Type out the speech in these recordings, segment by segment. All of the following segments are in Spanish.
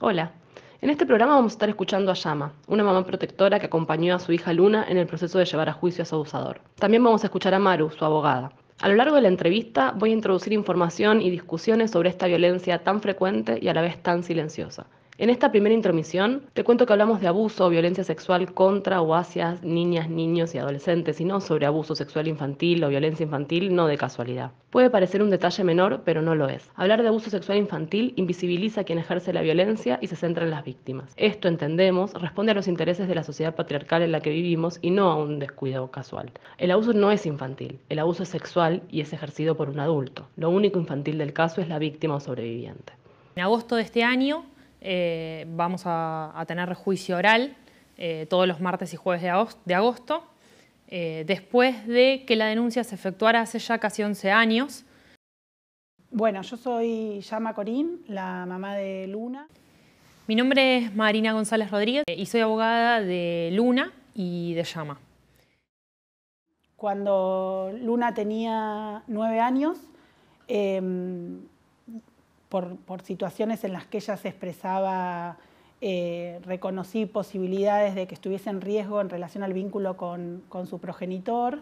Hola, en este programa vamos a estar escuchando a Yama, una mamá protectora que acompañó a su hija Luna en el proceso de llevar a juicio a su abusador. También vamos a escuchar a Maru, su abogada. A lo largo de la entrevista voy a introducir información y discusiones sobre esta violencia tan frecuente y a la vez tan silenciosa. En esta primera intromisión, te cuento que hablamos de abuso o violencia sexual contra o hacia niñas, niños y adolescentes, y no sobre abuso sexual infantil o violencia infantil, no de casualidad. Puede parecer un detalle menor, pero no lo es. Hablar de abuso sexual infantil invisibiliza a quien ejerce la violencia y se centra en las víctimas. Esto, entendemos, responde a los intereses de la sociedad patriarcal en la que vivimos y no a un descuido casual. El abuso no es infantil, el abuso es sexual y es ejercido por un adulto. Lo único infantil del caso es la víctima o sobreviviente. En agosto de este año, eh, vamos a, tener juicio oral eh, todos los martes y jueves de agosto. Eh, después de que la denuncia se efectuara hace ya casi 11 años. Bueno, yo soy Yama Corín, la mamá de Luna. Mi nombre es Marina González Rodríguez y soy abogada de Luna y de Yama. Cuando Luna tenía nueve años, em, por, situaciones en las que ella se expresaba, eh, reconocí posibilidades de que estuviese en riesgo en relación al vínculo con, su progenitor,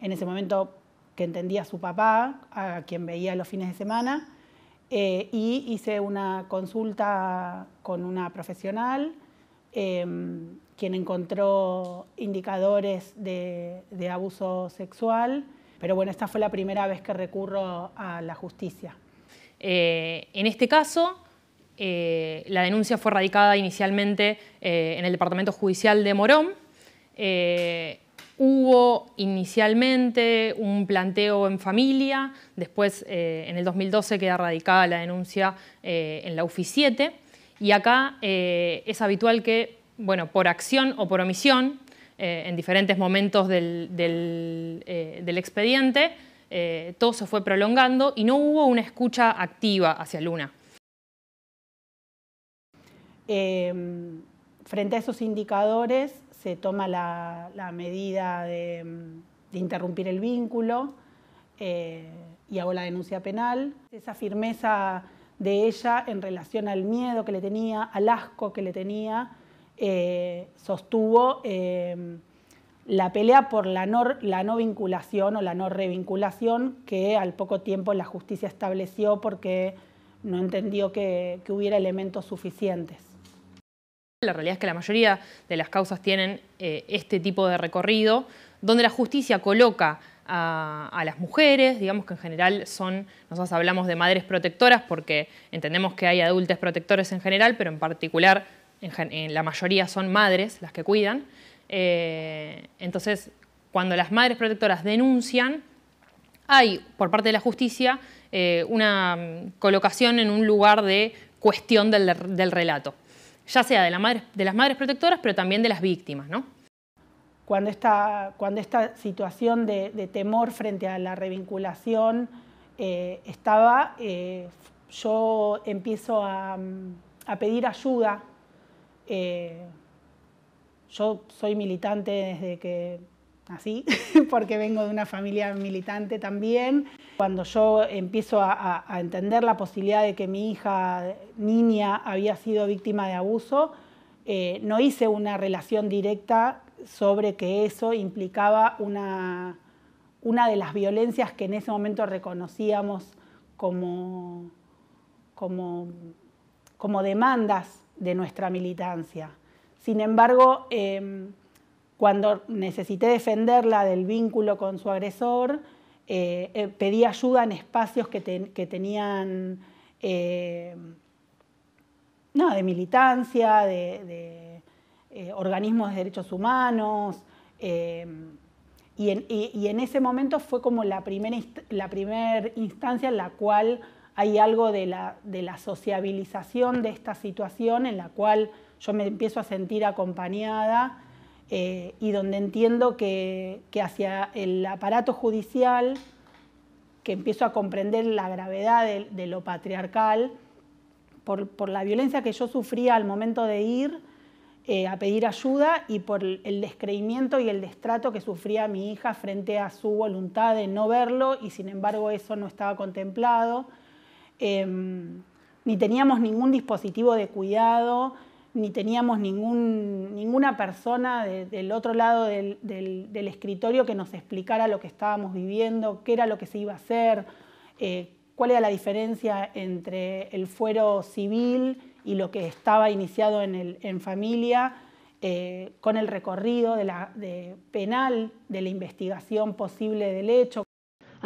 en ese momento que entendía a su papá, a quien veía los fines de semana, eh, y hice una consulta con una profesional, em, quien encontró indicadores de, de abuso sexual, pero bueno, esta fue la primera vez que recurro a la justicia. Eh, en este caso, eh, la denuncia fue radicada inicialmente eh, en el Departamento Judicial de Morón. hubo inicialmente un planteo en familia, después en el 2012 queda radicada la denuncia en la UFI 7 y acá es habitual que, bueno, por acción o por omisión, en diferentes momentos del expediente, eh, todo se fue prolongando y no hubo una escucha activa hacia Luna. Em, frente a esos indicadores se toma la, medida em, de, interrumpir el vínculo eh, y hago la denuncia penal. Esa firmeza de ella en relación al miedo que le tenía, al asco que le tenía, eh, sostuvo em, la pelea por la no, vinculación o la no revinculación que al poco tiempo la justicia estableció porque no entendió que, hubiera elementos suficientes. La realidad es que la mayoría de las causas tienen eh, este tipo de recorrido, donde la justicia coloca a, las mujeres, digamos que en general son, nosotros hablamos de madres protectoras porque entendemos que hay adultos protectores en general, pero en particular en la mayoría son madres las que cuidan. Eh, entonces, cuando las madres protectoras denuncian, hay por parte de la justicia eh, una mm, colocación en un lugar de cuestión del, relato, ya sea de, las madres protectoras, pero también de las víctimas. Cuando, esta, situación de, temor frente a la revinculación eh, estaba, yo empiezo a mm, pedir ayuda yo soy militante desde que así, porque vengo de una familia militante también. Cuando yo empiezo a, entender la posibilidad de que mi hija niña había sido víctima de abuso, eh, no hice una relación directa sobre que eso implicaba una, de las violencias que en ese momento reconocíamos como demandas de nuestra militancia. Sin embargo, em, cuando necesité defenderla del vínculo con su agresor, eh, eh, pedí ayuda en espacios que, tenían em, de militancia, de, eh, organismos de derechos humanos. Em, y en, ese momento fue como la primera instancia en la cual hay algo de la sociabilización de esta situación en la cual yo me empiezo a sentir acompañada eh, y donde entiendo que, hacia el aparato judicial, que empiezo a comprender la gravedad de, lo patriarcal, por, la violencia que yo sufría al momento de ir eh, a pedir ayuda y por el descreimiento y el destrato que sufría mi hija frente a su voluntad de no verlo y sin embargo eso no estaba contemplado. Em, ni teníamos ningún dispositivo de cuidado, ni teníamos ninguna persona del otro lado del, escritorio que nos explicara lo que estábamos viviendo, qué era lo que se iba a hacer, eh, cuál era la diferencia entre el fuero civil y lo que estaba iniciado en, el, en familia, eh, con el recorrido de la, de penal de la investigación posible del hecho.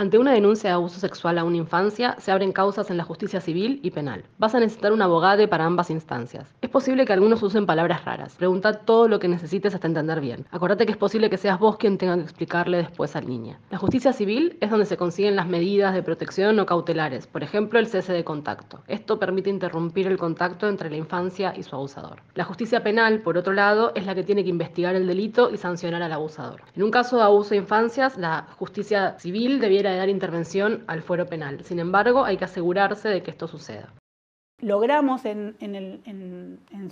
Ante una denuncia de abuso sexual a una infancia, se abren causas en la justicia civil y penal. Vas a necesitar un abogado para ambas instancias. Es posible que algunos usen palabras raras. Pregunta todo lo que necesites hasta entender bien. Acordate que es posible que seas vos quien tenga que explicarle después al niño. La justicia civil es donde se consiguen las medidas de protección o cautelares, por ejemplo, el cese de contacto. Esto permite interrumpir el contacto entre la infancia y su abusador. La justicia penal, por otro lado, es la que tiene que investigar el delito y sancionar al abusador. En un caso de abuso de infancias, la justicia civil debiera de dar intervención al fuero penal. Sin embargo, hay que asegurarse de que esto suceda. Logramos en,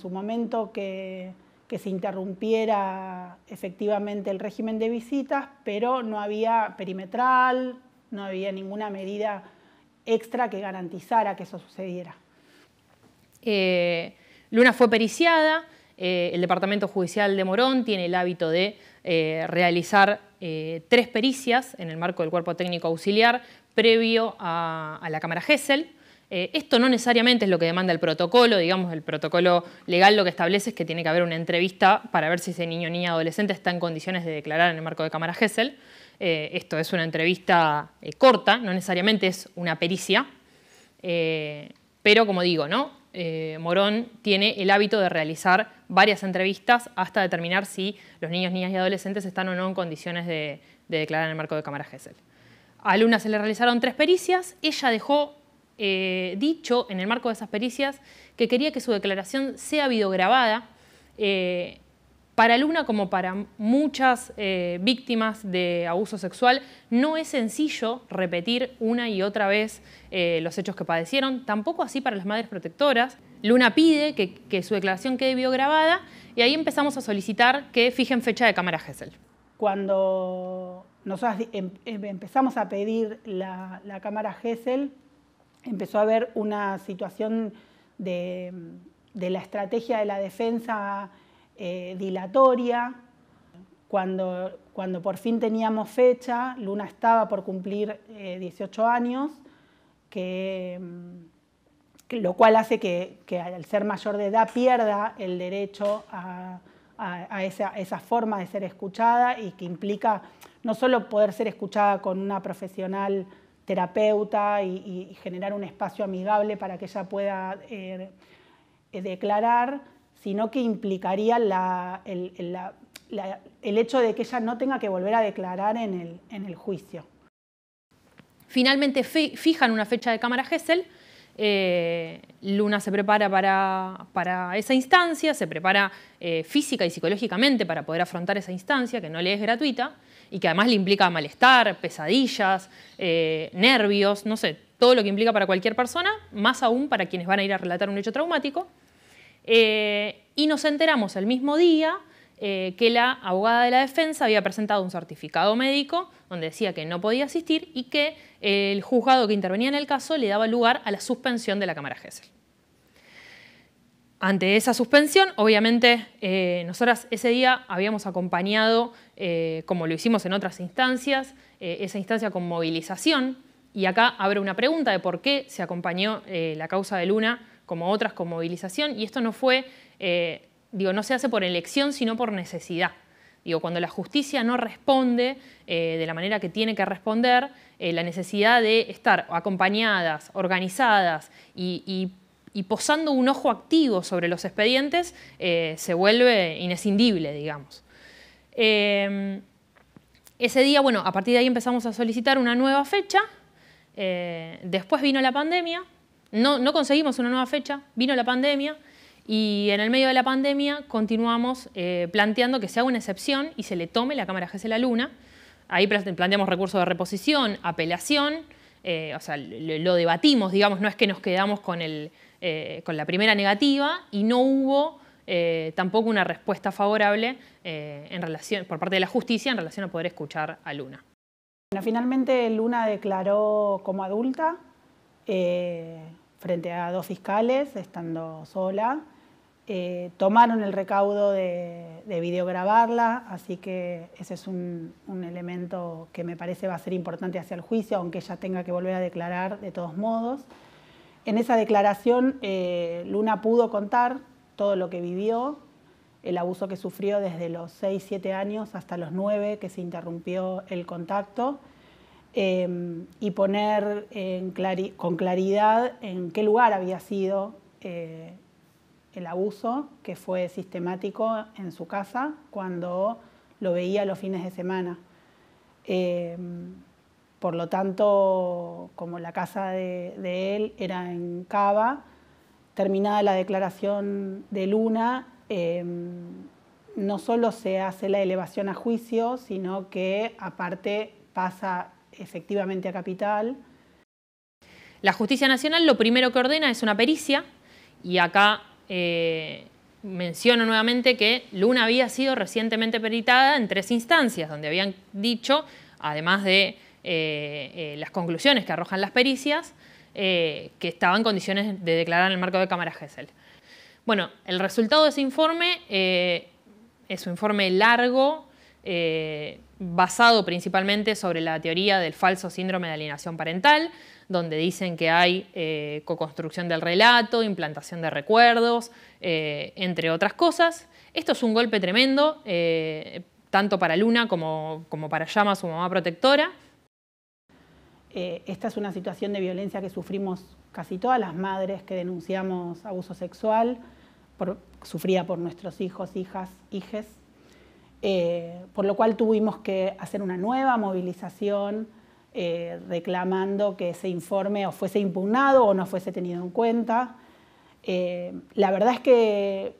su momento que, que se interrumpiera efectivamente el régimen de visitas, pero no había perimetral, no había ninguna medida extra que garantizara que eso sucediera. Eh, Luna fue periciada, eh, el Departamento Judicial de Morón tiene el hábito de eh, realizar eh, tres pericias en el marco del cuerpo técnico auxiliar previo a, la Cámara GESEL. Eh, esto no necesariamente es lo que demanda el protocolo, digamos, el protocolo legal lo que establece es que tiene que haber una entrevista para ver si ese niño, o niña, adolescente está en condiciones de declarar en el marco de Cámara GESEL. Eh, esto es una entrevista corta, no necesariamente es una pericia, pero como digo, ¿no? Eh, Morón tiene el hábito de realizar varias entrevistas hasta determinar si los niños, niñas y adolescentes están o no en condiciones de, declarar en el marco de Cámara Gesell. A Luna se le realizaron tres pericias, ella dejó eh, dicho en el marco de esas pericias que quería que su declaración sea videograbada eh, para Luna, como para muchas eh, víctimas de abuso sexual, no es sencillo repetir una y otra vez eh, los hechos que padecieron, tampoco así para las madres protectoras. Luna pide que, su declaración quede biograbada y ahí empezamos a solicitar que fijen fecha de cámara GESEL. Cuando nosotros em, em, empezamos a pedir la, cámara GESEL, empezó a haber una situación de la estrategia de la defensa eh, dilatoria. Cuando, por fin teníamos fecha, Luna estaba por cumplir 18 eh, años, mm, lo cual hace que, que, al ser mayor de edad pierda el derecho a, esa, forma de ser escuchada y que implica no solo poder ser escuchada con una profesional terapeuta y, generar un espacio amigable para que ella pueda eh, declarar, sino que implicaría el, hecho de que ella no tenga que volver a declarar en el, juicio. Finalmente fijan una fecha de Cámara Gesell. Eh, Luna se prepara para, esa instancia, se prepara eh, física y psicológicamente para poder afrontar esa instancia, que no le es gratuita y que además le implica malestar, pesadillas, eh, nervios, no sé, todo lo que implica para cualquier persona, más aún para quienes van a ir a relatar un hecho traumático. Eh, y nos enteramos el mismo día eh, que la abogada de la defensa había presentado un certificado médico donde decía que no podía asistir y que el juzgado que intervenía en el caso le daba lugar a la suspensión de la Cámara Gesell. Ante esa suspensión, obviamente, eh, nosotras ese día habíamos acompañado, como lo hicimos en otras instancias, esa instancia con movilización. Y acá abre una pregunta de por qué se acompañó la causa de Luna como otras con movilización, y esto no fue, eh, digo, no se hace por elección, sino por necesidad. Digo, cuando la justicia no responde eh, de la manera que tiene que responder, eh, la necesidad de estar acompañadas, organizadas y, y, posando un ojo activo sobre los expedientes se vuelve inescindible, digamos. Em, ese día, bueno, a partir de ahí empezamos a solicitar una nueva fecha, después vino la pandemia, no, conseguimos una nueva fecha, vino la pandemia y en el medio de la pandemia continuamos eh, planteando que se haga una excepción y se le tome la Cámara de La Luna. Ahí planteamos recursos de reposición, apelación, eh, o sea, lo, debatimos, digamos, no es que nos quedamos con, eh, la primera negativa y no hubo tampoco una respuesta favorable por parte de la justicia en relación a poder escuchar a Luna. Bueno, finalmente Luna declaró como adulta, eh, frente a dos fiscales, estando sola. Eh, tomaron el recaudo de, de, videograbarla, así que ese es un, elemento que me parece va a ser importante hacia el juicio, aunque ella tenga que volver a declarar de todos modos. En esa declaración, eh, Luna pudo contar todo lo que vivió, el abuso que sufrió desde los 6, 7 años hasta los 9, que se interrumpió el contacto. Em, y poner con claridad en qué lugar había sido eh, el abuso, que fue sistemático en su casa cuando lo veía los fines de semana. Em, por lo tanto, como la casa de, él era en Cava, terminada la declaración de Luna, em, no solo se hace la elevación a juicio, sino que aparte pasa efectivamente a capital. La justicia nacional lo primero que ordena es una pericia y acá eh, menciono nuevamente que Luna había sido recientemente peritada en tres instancias donde habían dicho, además de eh, eh, las conclusiones que arrojan las pericias, que estaba en condiciones de declarar en el marco de Cámara Gesell. Bueno, el resultado de ese informe es un informe largo, eh, basado principalmente sobre la teoría del falso síndrome de alienación parental, donde dicen que hay eh, co-construcción del relato, implantación de recuerdos, eh, entre otras cosas. Esto es un golpe tremendo, tanto para Luna como, para Llama, su mamá protectora. esta es una situación de violencia que sufrimos casi todas las madres que denunciamos abuso sexual, sufrida por nuestros hijos, hijas, hijes eh, por lo cual tuvimos que hacer una nueva movilización eh, reclamando que ese informe o fuese impugnado o no fuese tenido en cuenta. Eh, la verdad es que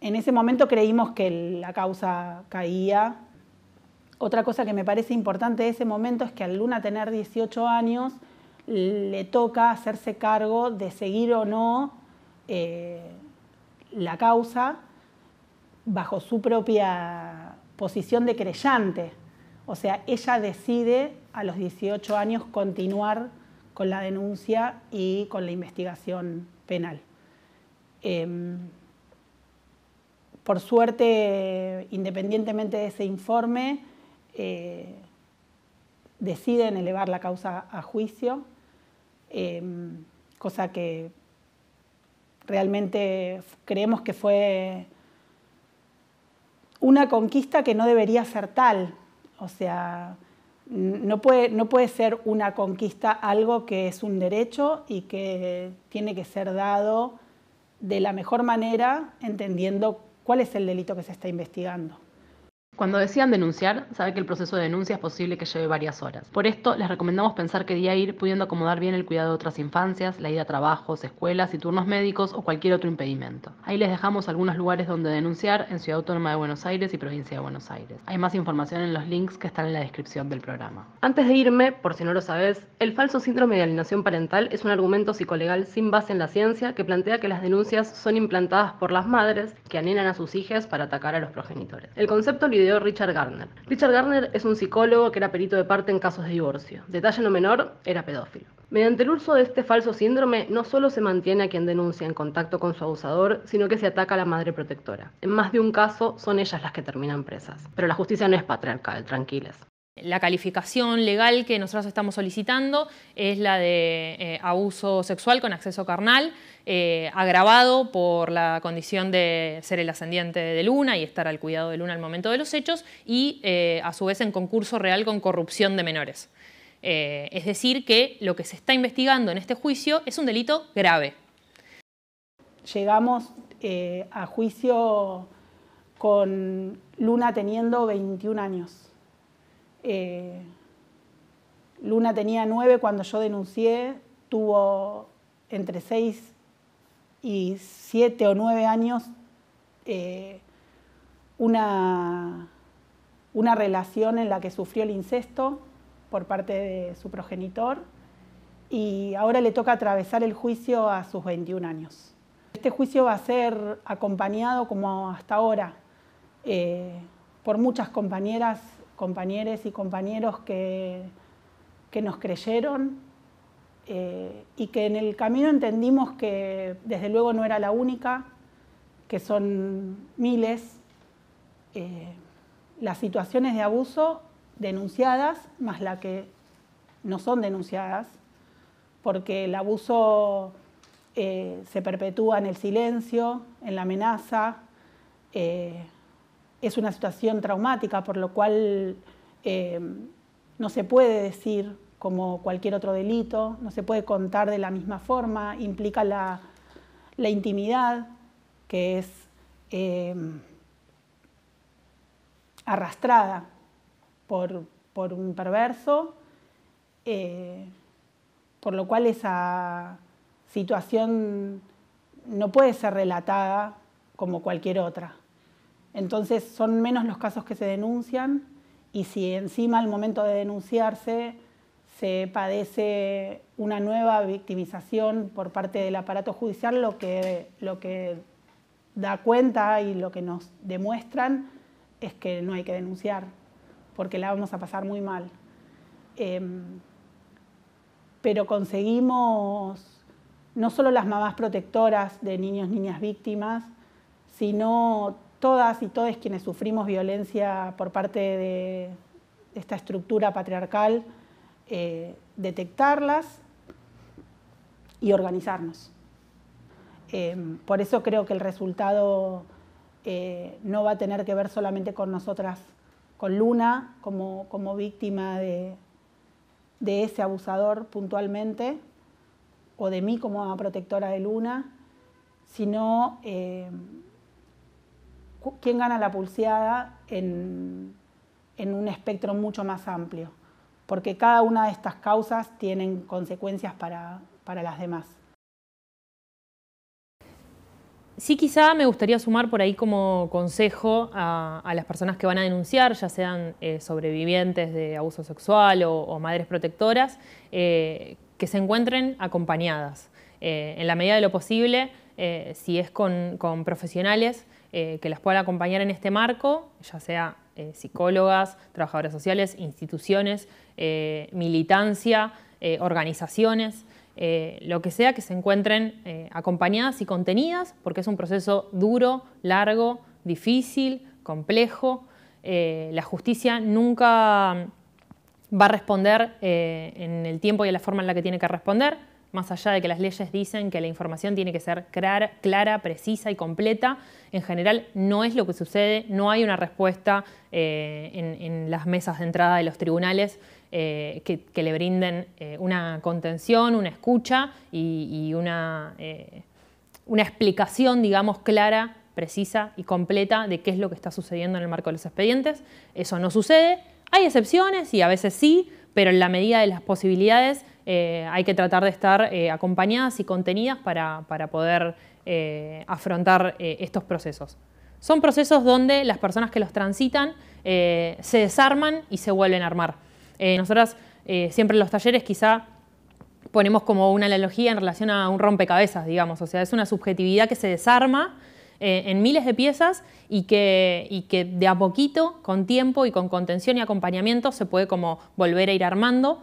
en ese momento creímos que la causa caía. Otra cosa que me parece importante de ese momento es que al Luna tener 18 años le toca hacerse cargo de seguir o no la causa bajo su propia posición de creyente. O sea, ella decide a los 18 años continuar con la denuncia y con la investigación penal. Em, por suerte, independientemente de ese informe, eh, deciden elevar la causa a juicio, em, cosa que realmente creemos que fue una conquista que no debería ser tal. O sea, no puede, no puede ser una conquista algo que es un derecho y que tiene que ser dado de la mejor manera, entendiendo cuál es el delito que se está investigando. Cuando decían denunciar, sabe que el proceso de denuncia es posible que lleve varias horas. Por esto, les recomendamos pensar qué día ir, pudiendo acomodar bien el cuidado de otras infancias, la ida a trabajos, escuelas y turnos médicos o cualquier otro impedimento. Ahí les dejamos algunos lugares donde denunciar en Ciudad Autónoma de Buenos Aires y Provincia de Buenos Aires. Hay más información en los links que están en la descripción del programa. Antes de irme, por si no lo sabes, el falso síndrome de alienación parental es un argumento psicolegal sin base en la ciencia que plantea que las denuncias son implantadas por las madres que anhelan a sus hijas para atacar a los progenitores. El concepto lo Richard Garner. Richard Garner es un psicólogo que era perito de parte en casos de divorcio. Detalle no menor, era pedófilo. Mediante el uso de este falso síndrome, no solo se mantiene a quien denuncia en contacto con su abusador, sino que se ataca a la madre protectora. En más de un caso, son ellas las que terminan presas. Pero la justicia no es patriarcal, tranquiles. La calificación legal que nosotros estamos solicitando es la de eh, abuso sexual con acceso carnal, eh, agravado por la condición de ser el ascendiente de Luna y estar al cuidado de Luna al momento de los hechos, y eh, a su vez en concurso real con corrupción de menores. es decir, que lo que se está investigando en este juicio es un delito grave. Llegamos a juicio con Luna teniendo 21 años. Eh, Luna tenía nueve cuando yo denuncié, tuvo entre seis y siete o nueve años eh, una, relación en la que sufrió el incesto por parte de su progenitor y ahora le toca atravesar el juicio a sus 21 años. Este juicio va a ser acompañado como hasta ahora eh, por muchas compañeras compañeros y compañeros que, que nos creyeron eh, y que en el camino entendimos que desde luego no era la única, que son miles eh, las situaciones de abuso denunciadas más la que no son denunciadas, porque el abuso eh, se perpetúa en el silencio, en la amenaza, es una situación traumática, por lo cual eh, no se puede decir como cualquier otro delito, no se puede contar de la misma forma, implica la, intimidad, que es eh, arrastrada por, un perverso, eh, por lo cual esa situación no puede ser relatada como cualquier otra. Entonces son menos los casos que se denuncian y si encima al momento de denunciarse se padece una nueva victimización por parte del aparato judicial, lo que, lo que da cuenta y lo que nos demuestran es que no hay que denunciar, porque la vamos a pasar muy mal. Em, pero conseguimos no solo las mamás protectoras de niños, niñas víctimas, sino todas y todos quienes sufrimos violencia por parte de esta estructura patriarcal, eh, detectarlas y organizarnos. Eh, por eso creo que el resultado eh, no va a tener que ver solamente con nosotras, con Luna como, como víctima de, de ese abusador puntualmente, o de mí como protectora de Luna, sino quién gana la pulseada en, un espectro mucho más amplio, porque cada una de estas causas tienen consecuencias para, las demás. Sí, quizá me gustaría sumar por ahí como consejo a, las personas que van a denunciar, ya sean eh, sobrevivientes de abuso sexual o, madres protectoras, eh, que se encuentren acompañadas. Eh, en la medida de lo posible, si es con profesionales, eh, que las puedan acompañar en este marco, ya sea eh, psicólogas, trabajadores sociales, instituciones, eh, militancia, organizaciones, lo que sea que se encuentren acompañadas y contenidas, porque es un proceso duro, largo, difícil, complejo. la justicia nunca va a responder en el tiempo y en la forma en la que tiene que responder más allá de que las leyes dicen que la información tiene que ser clara, precisa y completa, en general no es lo que sucede, no hay una respuesta eh, en, las mesas de entrada de los tribunales eh, que, le brinden eh, una contención, una escucha y, y una, una explicación, digamos, clara precisa y completa de qué es lo que está sucediendo en el marco de los expedientes. Eso no sucede. Hay excepciones y a veces sí, pero en la medida de las posibilidades eh, hay que tratar de estar eh, acompañadas y contenidas para, poder eh, afrontar estos procesos. Son procesos donde las personas que los transitan se desarman y se vuelven a armar. nosotras siempre en los talleres quizá ponemos como una analogía en relación a un rompecabezas, digamos, o sea, es una subjetividad que se desarma en miles de piezas y que, que, de a poquito, con tiempo y con contención y acompañamiento, se puede como volver a ir armando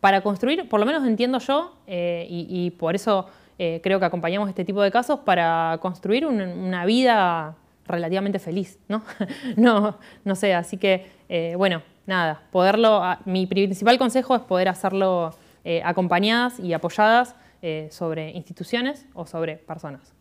para construir, por lo menos entiendo yo, eh, y, por eso eh, creo que acompañamos este tipo de casos, para construir una vida relativamente feliz, ¿no? no, no sé, así que, eh, bueno, nada, poderlo, ah, mi principal consejo es poder hacerlo acompañadas y apoyadas sobre instituciones o sobre personas.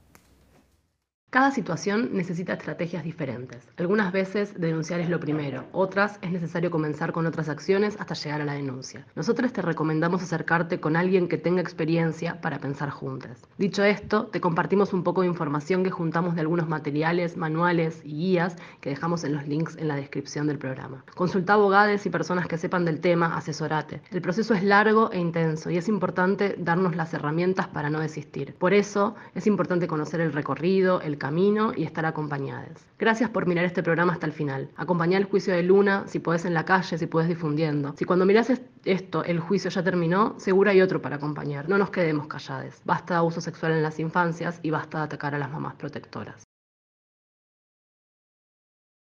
Cada situación necesita estrategias diferentes. Algunas veces denunciar es lo primero, otras es necesario comenzar con otras acciones hasta llegar a la denuncia. Nosotros te recomendamos acercarte con alguien que tenga experiencia para pensar juntas. Dicho esto, te compartimos un poco de información que juntamos de algunos materiales, manuales y guías que dejamos en los links en la descripción del programa. Consulta abogados y personas que sepan del tema, asesorate. El proceso es largo e intenso y es importante darnos las herramientas para no desistir. Por eso es importante conocer el recorrido, el camino y estar acompañadas. Gracias por mirar este programa hasta el final. Acompañar el juicio de Luna, si puedes en la calle, si puedes difundiendo. Si cuando miras esto, el juicio ya terminó, seguro hay otro para acompañar. No nos quedemos callades. Basta de abuso sexual en las infancias y basta de atacar a las mamás protectoras.